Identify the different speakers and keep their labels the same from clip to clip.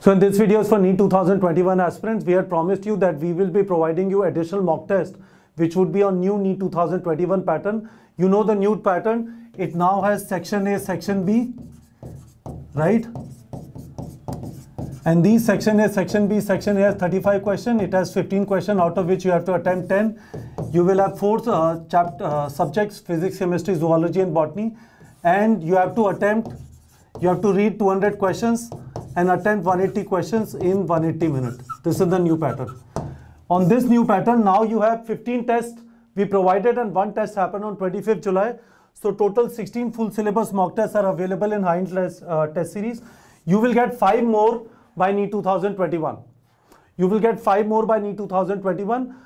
Speaker 1: So in this video for NEET 2021 aspirants, we had promised you that we will be providing you additional mock test, which would be on new NEET 2021 pattern. You know the new pattern. It now has section A, section B, right? And these section A, section B, section A has 35 question. It has 15 question out of which you have to attempt 10. You will have four uh, chapter, uh, subjects, physics, chemistry, zoology and botany. And you have to attempt, you have to read 200 questions and attempt 180 questions in 180 minutes. This is the new pattern. On this new pattern, now you have 15 tests we provided and one test happened on 25th July. So total 16 full syllabus mock tests are available in Hind uh, test series. You will get five more by NEET 2021. You will get five more by NEET 2021.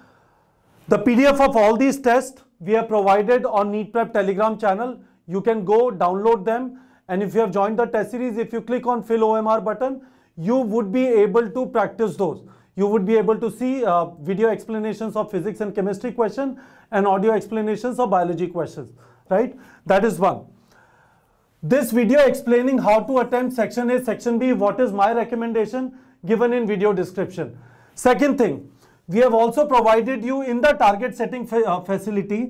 Speaker 1: The PDF of all these tests we have provided on NEET Prep Telegram channel. You can go download them. And if you have joined the test series, if you click on fill OMR button, you would be able to practice those. You would be able to see uh, video explanations of physics and chemistry question and audio explanations of biology questions, right? That is one. This video explaining how to attempt section A, section B, what is my recommendation given in video description. Second thing, we have also provided you in the target setting fa uh, facility,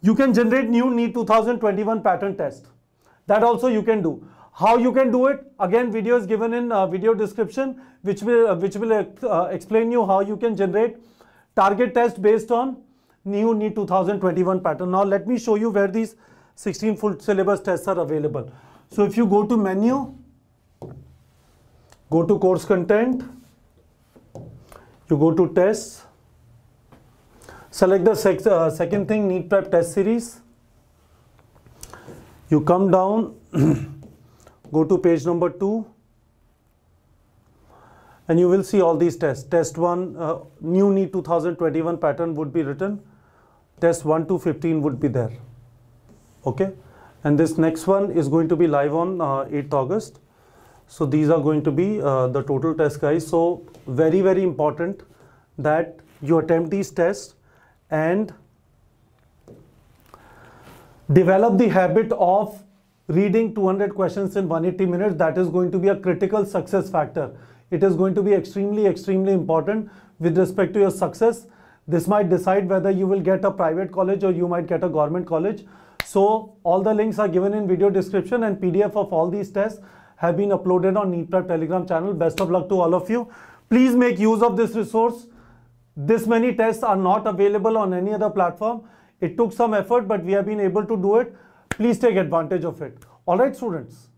Speaker 1: you can generate new NEET 2021 pattern test that also you can do how you can do it again video is given in uh, video description which will uh, which will uh, uh explain you how you can generate target test based on new NEET 2021 pattern now let me show you where these 16 full syllabus tests are available so if you go to menu go to course content you go to tests select the sec uh, second thing NEET prep test series you come down, go to page number 2 and you will see all these tests. Test 1, uh, new NEET 2021 pattern would be written. Test 1 to 15 would be there. Okay. And this next one is going to be live on uh, 8th August. So these are going to be uh, the total test guys. So very, very important that you attempt these tests and Develop the habit of reading 200 questions in 180 minutes. That is going to be a critical success factor. It is going to be extremely, extremely important with respect to your success. This might decide whether you will get a private college or you might get a government college. So all the links are given in video description and PDF of all these tests have been uploaded on Neat Prep Telegram channel. Best of luck to all of you. Please make use of this resource. This many tests are not available on any other platform. It took some effort, but we have been able to do it. Please take advantage of it. All right, students.